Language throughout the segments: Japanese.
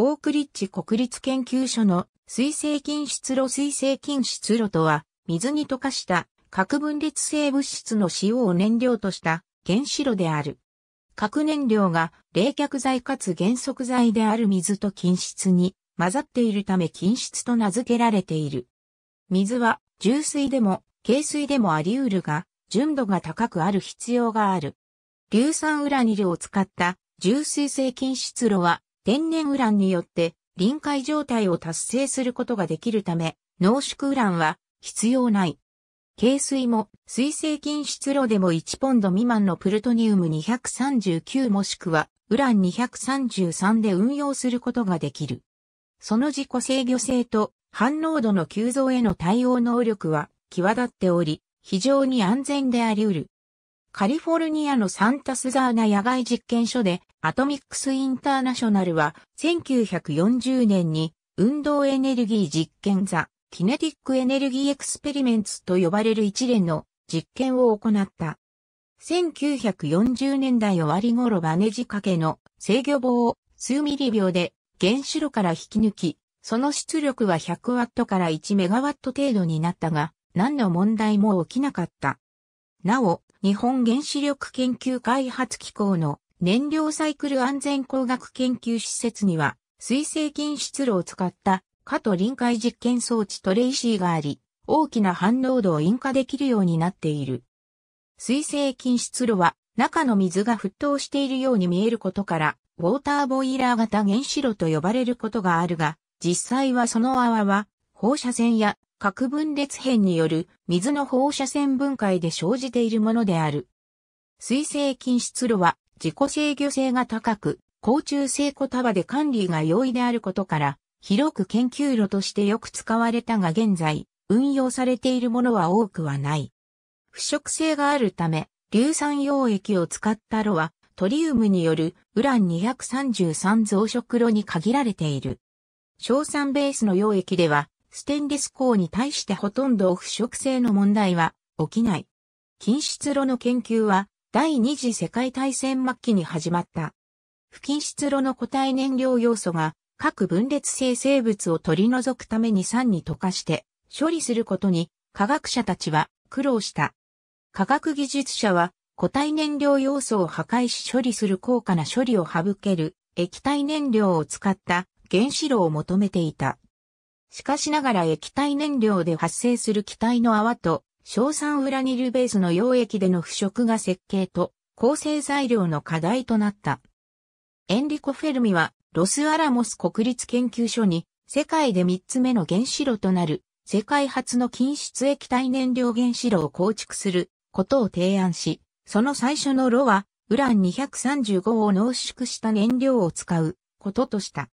オークリッチ国立研究所の水性菌出炉水性菌出炉とは、水に溶かした核分裂性物質の塩を燃料とした原子炉である。核燃料が冷却剤かつ減速剤である水と菌質に混ざっているため菌質と名付けられている。水は重水でも軽水でもあり得るが、純度が高くある必要がある。硫酸ウラニルを使った重水性菌出炉は天然ウランによって臨界状態を達成することができるため、濃縮ウランは必要ない。軽水も水性菌出炉でも1ポンド未満のプルトニウム239もしくはウラン233で運用することができる。その自己制御性と反応度の急増への対応能力は際立っており、非常に安全であり得る。カリフォルニアのサンタスザーナ野外実験所でアトミックスインターナショナルは1940年に運動エネルギー実験座、キネティックエネルギーエクスペリメンツと呼ばれる一連の実験を行った。1940年代終わり頃バネ仕掛けの制御棒を数ミリ秒で原子炉から引き抜き、その出力は100ワットから1メガワット程度になったが、何の問題も起きなかった。なお、日本原子力研究開発機構の燃料サイクル安全工学研究施設には、水性菌出炉を使った加と臨界実験装置トレイシーがあり、大きな反応度を引火できるようになっている。水性菌出炉は中の水が沸騰しているように見えることから、ウォーターボイラー型原子炉と呼ばれることがあるが、実際はその泡は放射線や核分裂変による水の放射線分解で生じているものである。水性菌出炉は自己制御性が高く、高中性固束で管理が容易であることから、広く研究炉としてよく使われたが現在、運用されているものは多くはない。腐食性があるため、硫酸溶液を使った炉は、トリウムによるウラン233増殖炉に限られている。硝酸ベースの溶液では、ステンレス鋼に対してほとんど腐食性の問題は起きない。金質炉の研究は第二次世界大戦末期に始まった。不均質炉の固体燃料要素が各分裂性生物を取り除くために酸に溶かして処理することに科学者たちは苦労した。科学技術者は固体燃料要素を破壊し処理する高価な処理を省ける液体燃料を使った原子炉を求めていた。しかしながら液体燃料で発生する気体の泡と、硝酸ウラニルベースの溶液での腐食が設計と構成材料の課題となった。エンリコ・フェルミはロスアラモス国立研究所に世界で3つ目の原子炉となる世界初の均質液体燃料原子炉を構築することを提案し、その最初の炉はウラン235を濃縮した燃料を使うこととした。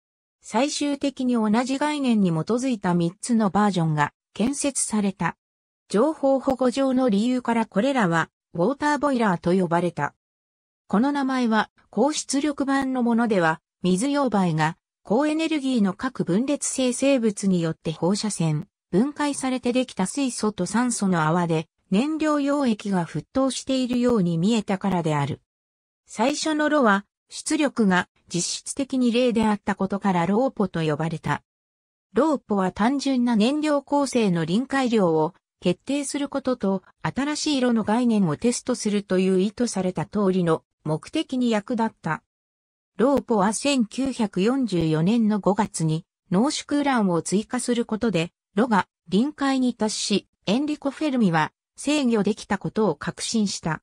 最終的に同じ概念に基づいた3つのバージョンが建設された。情報保護上の理由からこれらは、ウォーターボイラーと呼ばれた。この名前は、高出力版のものでは、水溶媒が、高エネルギーの各分裂性生物によって放射線、分解されてできた水素と酸素の泡で、燃料溶液が沸騰しているように見えたからである。最初の炉は、出力が実質的に例であったことからローポと呼ばれた。ローポは単純な燃料構成の臨界量を決定することと新しい色の概念をテストするという意図された通りの目的に役立った。ローポは1944年の5月に濃縮ウランを追加することで、ロが臨界に達し、エンリコ・フェルミは制御できたことを確信した。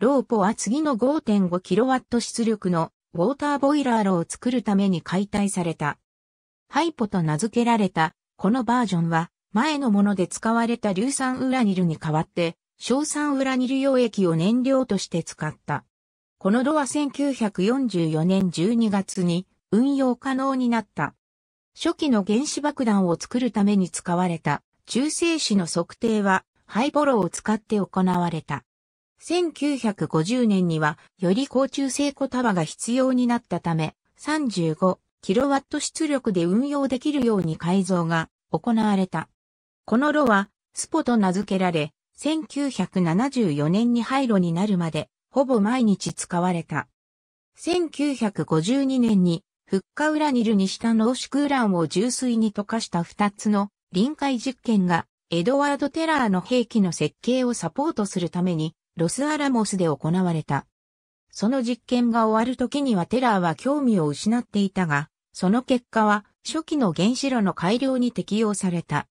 ローポは次の 5.5kW 出力のウォーターボイラー炉を作るために解体された。ハイポと名付けられた、このバージョンは、前のもので使われた硫酸ウラニルに代わって、硝酸ウラニル溶液を燃料として使った。この炉は1944年12月に運用可能になった。初期の原子爆弾を作るために使われた中性子の測定はハイボロを使って行われた。1950年にはより高中性小束が必要になったため 35kW 出力で運用できるように改造が行われた。この炉はスポと名付けられ1974年に廃炉になるまでほぼ毎日使われた。1952年にフッカウラニルにした濃縮ウランを重水に溶かした2つの臨界実験がエドワード・テラーの兵器の設計をサポートするためにロスアラモスで行われた。その実験が終わる時にはテラーは興味を失っていたが、その結果は初期の原子炉の改良に適用された。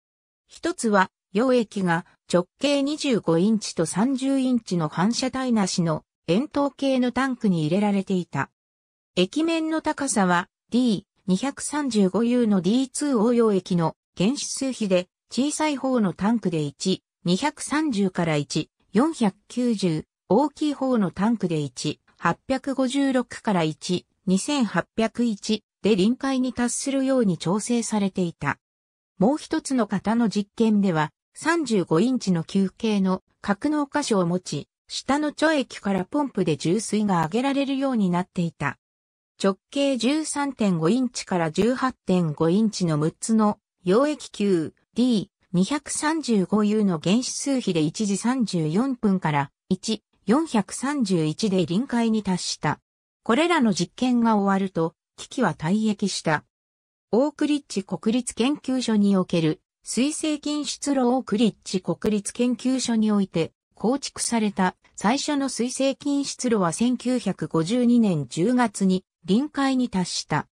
一つは、溶液が直径25インチと30インチの反射体なしの円筒形のタンクに入れられていた。液面の高さは D235U の D2 応用液の原子数比で小さい方のタンクで1、230から1、490、大きい方のタンクで1、856から1、2801で臨界に達するように調整されていた。もう一つの型の実験では、35インチの球形の格納箇所を持ち、下の貯液からポンプで重水が上げられるようになっていた。直径13.5インチから18.5インチの6つの溶液球 D 235U の原子数比で1時34分から1、431で臨界に達した。これらの実験が終わると、機器は退役した。オークリッチ国立研究所における水星菌出炉オークリッチ国立研究所において構築された最初の水星菌出炉は1952年10月に臨界に達した。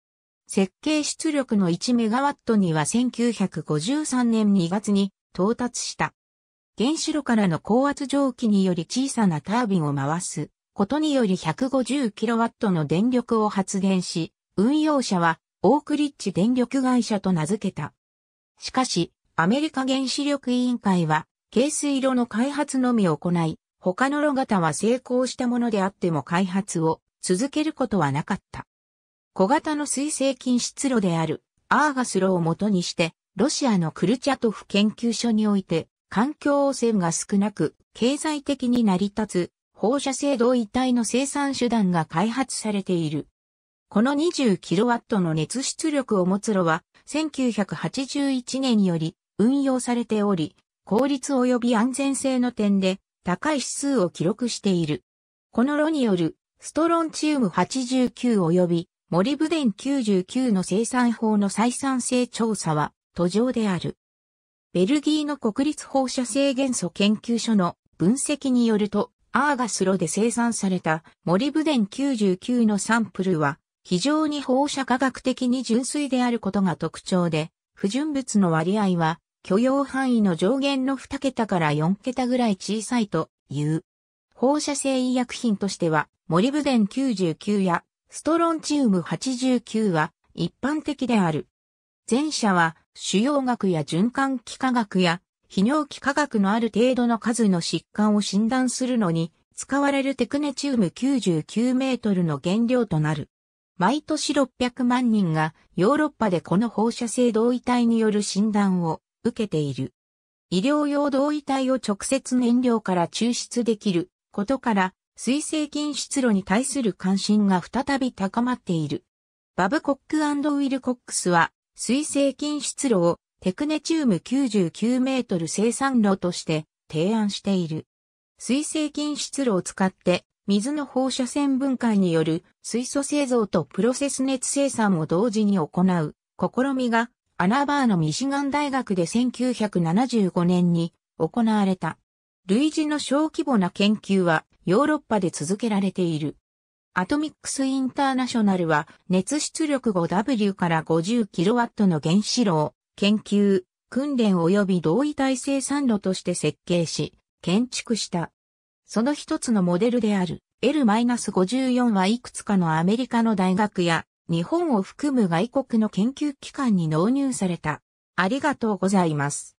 設計出力の1メガワットには1953年2月に到達した。原子炉からの高圧蒸気により小さなタービンを回すことにより1 5 0ットの電力を発電し、運用者はオークリッチ電力会社と名付けた。しかし、アメリカ原子力委員会は、軽水炉の開発のみ行い、他の炉型は成功したものであっても開発を続けることはなかった。小型の水性菌出炉であるアーガス炉を元にして、ロシアのクルチャトフ研究所において、環境汚染が少なく、経済的に成り立つ、放射性同位体の生産手段が開発されている。この 20kW の熱出力を持つ炉は、1981年より運用されており、効率及び安全性の点で高い指数を記録している。この炉によるストロンチウム89及び森デン99の生産法の採算性調査は途上である。ベルギーの国立放射性元素研究所の分析によると、アーガスロで生産された森デン99のサンプルは非常に放射科学的に純粋であることが特徴で、不純物の割合は許容範囲の上限の2桁から4桁ぐらい小さいという。放射性医薬品としては、森デン99やストロンチウム89は一般的である。前者は腫瘍学や循環器科学や泌尿器科学のある程度の数の疾患を診断するのに使われるテクネチウム99メートルの原料となる。毎年600万人がヨーロッパでこの放射性同位体による診断を受けている。医療用同位体を直接燃料から抽出できることから水性菌出露に対する関心が再び高まっている。バブコックウィルコックスは、水性菌出露をテクネチウム99メートル生産炉として提案している。水性菌出露を使って、水の放射線分解による水素製造とプロセス熱生産を同時に行う試みがアナバーのミシガン大学で1975年に行われた。類似の小規模な研究はヨーロッパで続けられている。アトミックスインターナショナルは熱出力 5W から 50kW の原子炉研究、訓練及び同位体生産炉として設計し、建築した。その一つのモデルである L-54 はいくつかのアメリカの大学や日本を含む外国の研究機関に納入された。ありがとうございます。